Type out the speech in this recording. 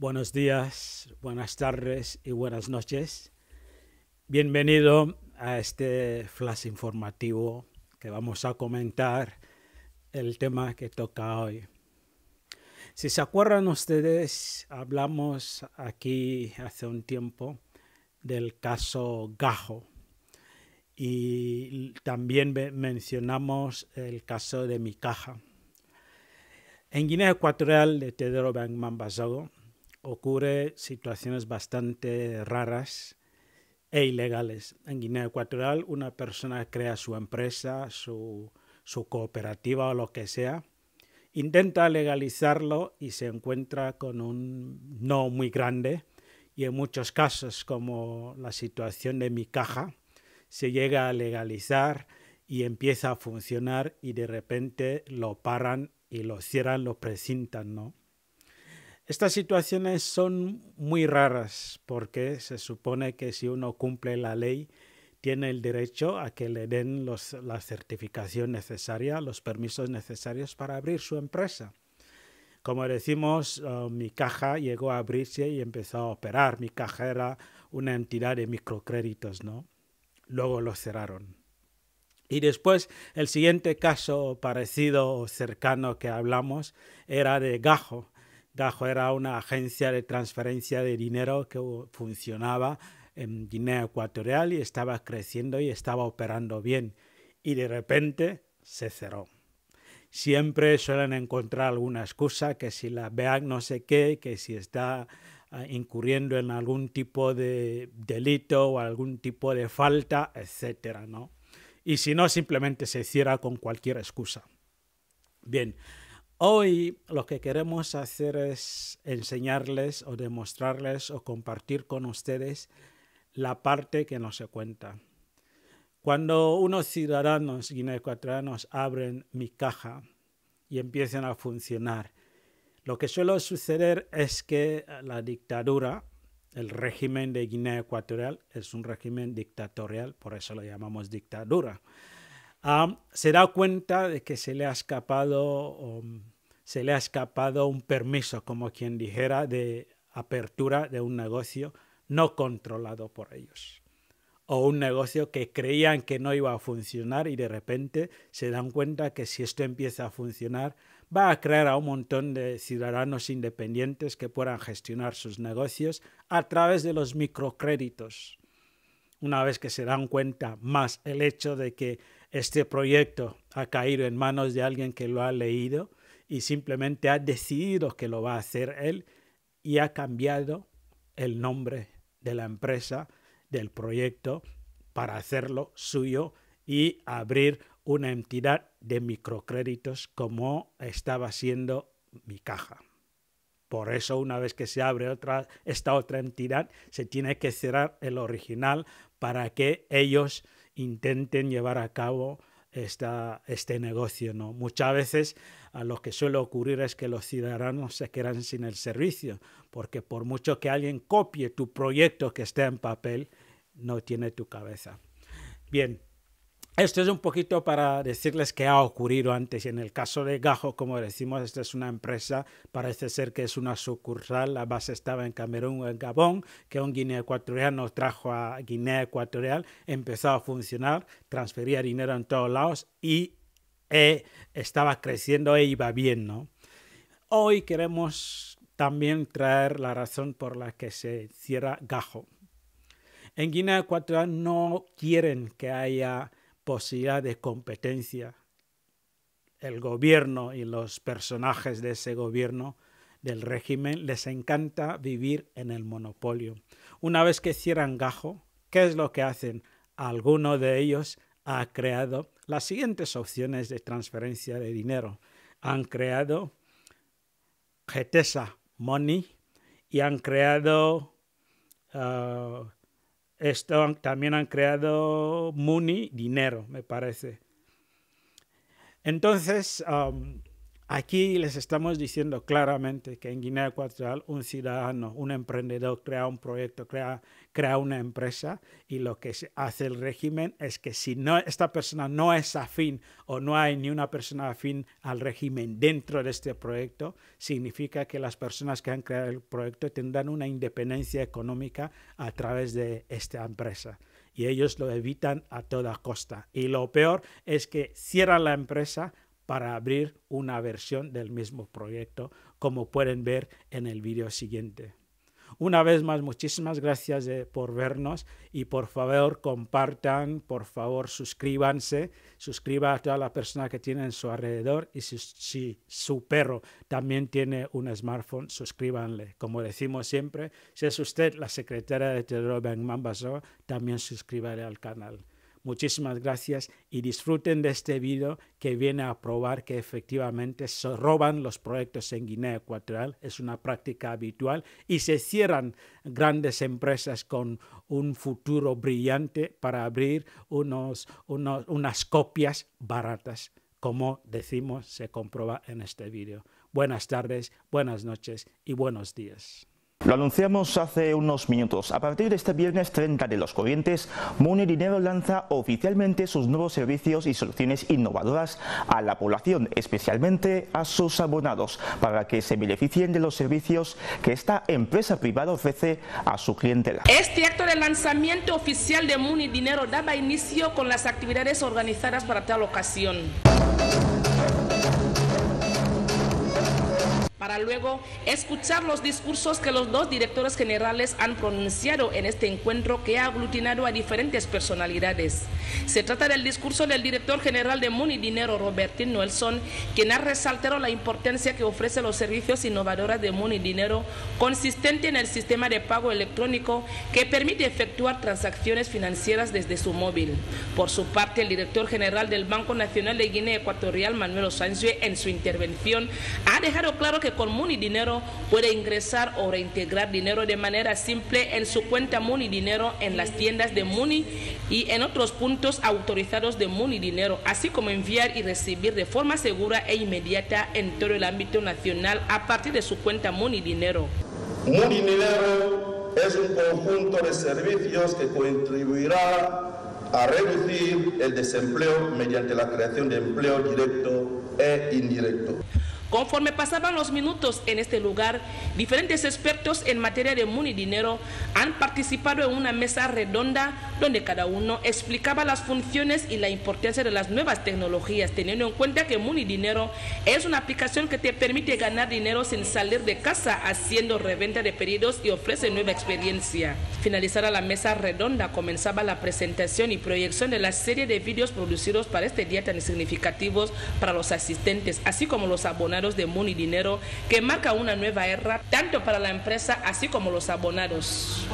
Buenos días, buenas tardes y buenas noches. Bienvenido a este flash informativo que vamos a comentar el tema que toca hoy. Si se acuerdan ustedes, hablamos aquí hace un tiempo del caso Gajo y también mencionamos el caso de Mi En Guinea Ecuatorial de Tedro Ben Basago, ocurre situaciones bastante raras e ilegales. En Guinea Ecuatorial una persona crea su empresa, su, su cooperativa o lo que sea, intenta legalizarlo y se encuentra con un no muy grande y en muchos casos como la situación de mi caja se llega a legalizar y empieza a funcionar y de repente lo paran y lo cierran, lo precintan, ¿no? Estas situaciones son muy raras porque se supone que si uno cumple la ley tiene el derecho a que le den la certificación necesaria, los permisos necesarios para abrir su empresa. Como decimos, eh, mi caja llegó a abrirse y empezó a operar. Mi caja era una entidad de microcréditos, ¿no? Luego lo cerraron. Y después, el siguiente caso parecido o cercano que hablamos era de Gajo. Dajo era una agencia de transferencia de dinero que funcionaba en Guinea Ecuatorial y estaba creciendo y estaba operando bien. Y de repente se cerró. Siempre suelen encontrar alguna excusa, que si la vean no sé qué, que si está ah, incurriendo en algún tipo de delito o algún tipo de falta, etcétera, ¿no? Y si no, simplemente se cierra con cualquier excusa. Bien, Hoy lo que queremos hacer es enseñarles o demostrarles o compartir con ustedes la parte que no se cuenta. Cuando unos ciudadanos guineoecuatorianos abren mi caja y empiezan a funcionar, lo que suele suceder es que la dictadura, el régimen de Guinea Ecuatorial, es un régimen dictatorial, por eso lo llamamos dictadura, ah, se da cuenta de que se le ha escapado um, se le ha escapado un permiso, como quien dijera, de apertura de un negocio no controlado por ellos. O un negocio que creían que no iba a funcionar y de repente se dan cuenta que si esto empieza a funcionar, va a crear a un montón de ciudadanos independientes que puedan gestionar sus negocios a través de los microcréditos. Una vez que se dan cuenta más el hecho de que este proyecto ha caído en manos de alguien que lo ha leído, y simplemente ha decidido que lo va a hacer él y ha cambiado el nombre de la empresa, del proyecto, para hacerlo suyo y abrir una entidad de microcréditos como estaba siendo mi caja. Por eso una vez que se abre esta otra entidad, se tiene que cerrar el original para que ellos intenten llevar a cabo este negocio. ¿no? Muchas veces a lo que suele ocurrir es que los ciudadanos se quedan sin el servicio, porque por mucho que alguien copie tu proyecto que esté en papel, no tiene tu cabeza. Bien, esto es un poquito para decirles qué ha ocurrido antes. En el caso de Gajo, como decimos, esta es una empresa, parece ser que es una sucursal. La base estaba en Camerún o en Gabón, que un guinea ecuatoriano trajo a Guinea Ecuatorial, empezó a funcionar, transfería dinero en todos lados y eh, estaba creciendo e iba bien, ¿no? Hoy queremos también traer la razón por la que se cierra Gajo. En Guinea Ecuatorial no quieren que haya posibilidad de competencia el gobierno y los personajes de ese gobierno del régimen les encanta vivir en el monopolio. Una vez que cierran gajo, ¿qué es lo que hacen? Alguno de ellos ha creado las siguientes opciones de transferencia de dinero. Han creado Getesa Money y han creado ah, esto también han creado Muni Dinero, me parece. Entonces, Aquí les estamos diciendo claramente que en Guinea Ecuatorial un ciudadano, un emprendedor crea un proyecto, crea, crea una empresa y lo que hace el régimen es que si no, esta persona no es afín o no hay ni una persona afín al régimen dentro de este proyecto, significa que las personas que han creado el proyecto tendrán una independencia económica a través de esta empresa y ellos lo evitan a toda costa. Y lo peor es que cierran la empresa para abrir una versión del mismo proyecto, como pueden ver en el vídeo siguiente. Una vez más, muchísimas gracias eh, por vernos y por favor compartan, por favor suscríbanse, suscríbanse a toda la persona que tiene en su alrededor y si, su perro también tiene un smartphone, suscríbanle. Como decimos siempre, si es usted la secretaria de Teodoro Ben Mambaso, también suscríbale al canal. Muchísimas gracias y disfruten de este video que viene a probar que efectivamente se roban los proyectos en Guinea Ecuatorial. Es una práctica habitual y se cierran grandes empresas con un futuro brillante para abrir unos, unas copias baratas, como decimos se comprueba en este video. Buenas tardes, buenas noches y buenos días. Lo anunciamos hace unos minutos. A partir de este viernes 30 de los corrientes, Money Dinero lanza oficialmente sus nuevos servicios y soluciones innovadoras a la población, especialmente a sus abonados, para que se beneficien de los servicios que esta empresa privada ofrece a su clientela. Este acto de lanzamiento oficial de Money Dinero daba inicio con las actividades organizadas para tal ocasión. para luego escuchar los discursos que los dos directores generales han pronunciado en este encuentro que ha aglutinado a diferentes personalidades. Se trata del discurso del director general de Muni Dinero, robertin Nelson, quien ha resaltado la importancia que ofrece los servicios innovadores de Muni Dinero, consistente en el sistema de pago electrónico que permite efectuar transacciones financieras desde su móvil. Por su parte, el director general del Banco Nacional de Guinea Ecuatorial, Manuel Sánchez, en su intervención, ha dejado claro que con Dinero puede ingresar o reintegrar dinero de manera simple en su cuenta Muni Dinero en las tiendas de Muni y en otros puntos autorizados de Muni Dinero, así como enviar y recibir de forma segura e inmediata en todo el ámbito nacional a partir de su cuenta Muni Dinero. Muni Dinero es un conjunto de servicios que contribuirá a reducir el desempleo mediante la creación de empleo directo e indirecto. Conforme pasaban los minutos en este lugar, diferentes expertos en materia de Munidinero han participado en una mesa redonda donde cada uno explicaba las funciones y la importancia de las nuevas tecnologías, teniendo en cuenta que Munidinero dinero es una aplicación que te permite ganar dinero sin salir de casa haciendo reventa de pedidos y ofrece nueva experiencia. Finalizada la mesa redonda, comenzaba la presentación y proyección de la serie de vídeos producidos para este día tan significativos para los asistentes, así como los abonados de Money Dinero que marca una nueva era tanto para la empresa así como los abonados.